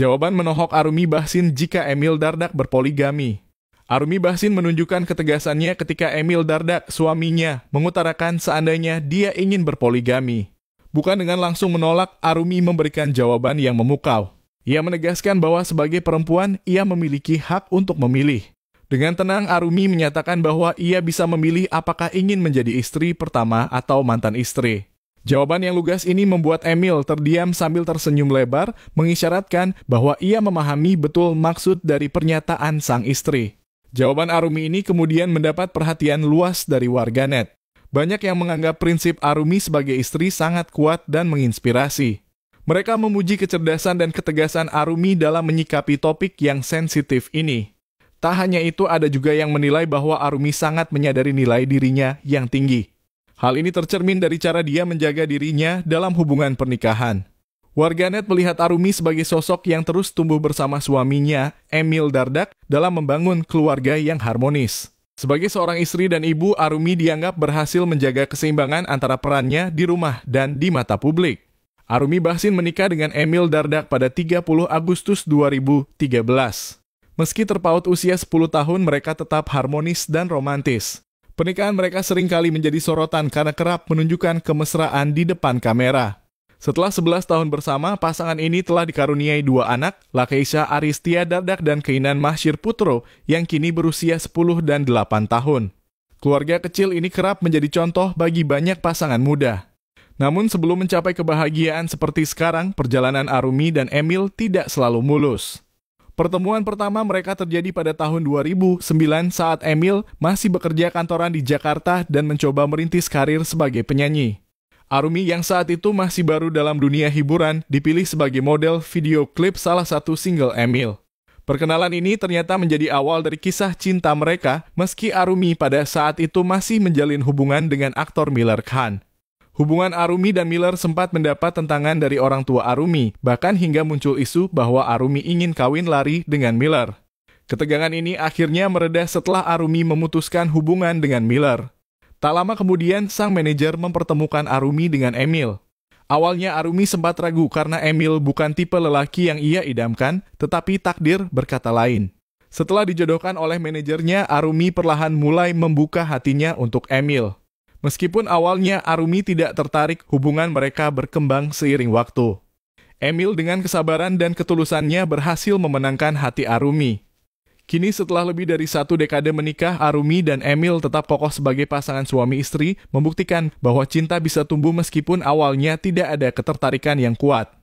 Jawaban menohok Arumi Bahsin jika Emil Dardak berpoligami. Arumi Bahsin menunjukkan ketegasannya ketika Emil Dardak, suaminya, mengutarakan seandainya dia ingin berpoligami. Bukan dengan langsung menolak, Arumi memberikan jawaban yang memukau. Ia menegaskan bahwa sebagai perempuan, ia memiliki hak untuk memilih. Dengan tenang, Arumi menyatakan bahwa ia bisa memilih apakah ingin menjadi istri pertama atau mantan istri. Jawaban yang lugas ini membuat Emil terdiam sambil tersenyum lebar, mengisyaratkan bahwa ia memahami betul maksud dari pernyataan sang istri. Jawaban Arumi ini kemudian mendapat perhatian luas dari warganet. Banyak yang menganggap prinsip Arumi sebagai istri sangat kuat dan menginspirasi. Mereka memuji kecerdasan dan ketegasan Arumi dalam menyikapi topik yang sensitif ini. Tak hanya itu, ada juga yang menilai bahwa Arumi sangat menyadari nilai dirinya yang tinggi. Hal ini tercermin dari cara dia menjaga dirinya dalam hubungan pernikahan. Warganet melihat Arumi sebagai sosok yang terus tumbuh bersama suaminya, Emil Dardak, dalam membangun keluarga yang harmonis. Sebagai seorang istri dan ibu, Arumi dianggap berhasil menjaga keseimbangan antara perannya di rumah dan di mata publik. Arumi Bahsin menikah dengan Emil Dardak pada 30 Agustus 2013. Meski terpaut usia 10 tahun, mereka tetap harmonis dan romantis. Pernikahan mereka sering kali menjadi sorotan karena kerap menunjukkan kemesraan di depan kamera. Setelah 11 tahun bersama, pasangan ini telah dikaruniai dua anak, Lakeisha Aristia Dardak dan Keinan Mahsyir Putro, yang kini berusia 10 dan 8 tahun. Keluarga kecil ini kerap menjadi contoh bagi banyak pasangan muda. Namun sebelum mencapai kebahagiaan seperti sekarang, perjalanan Arumi dan Emil tidak selalu mulus. Pertemuan pertama mereka terjadi pada tahun 2009 saat Emil masih bekerja kantoran di Jakarta dan mencoba merintis karir sebagai penyanyi. Arumi yang saat itu masih baru dalam dunia hiburan dipilih sebagai model video klip salah satu single Emil. Perkenalan ini ternyata menjadi awal dari kisah cinta mereka meski Arumi pada saat itu masih menjalin hubungan dengan aktor Miller Khan. Hubungan Arumi dan Miller sempat mendapat tentangan dari orang tua Arumi, bahkan hingga muncul isu bahwa Arumi ingin kawin lari dengan Miller. Ketegangan ini akhirnya meredah setelah Arumi memutuskan hubungan dengan Miller. Tak lama kemudian, sang manajer mempertemukan Arumi dengan Emil. Awalnya Arumi sempat ragu karena Emil bukan tipe lelaki yang ia idamkan, tetapi takdir berkata lain. Setelah dijodohkan oleh manajernya, Arumi perlahan mulai membuka hatinya untuk Emil. Meskipun awalnya Arumi tidak tertarik hubungan mereka berkembang seiring waktu. Emil dengan kesabaran dan ketulusannya berhasil memenangkan hati Arumi. Kini setelah lebih dari satu dekade menikah, Arumi dan Emil tetap kokoh sebagai pasangan suami istri, membuktikan bahwa cinta bisa tumbuh meskipun awalnya tidak ada ketertarikan yang kuat.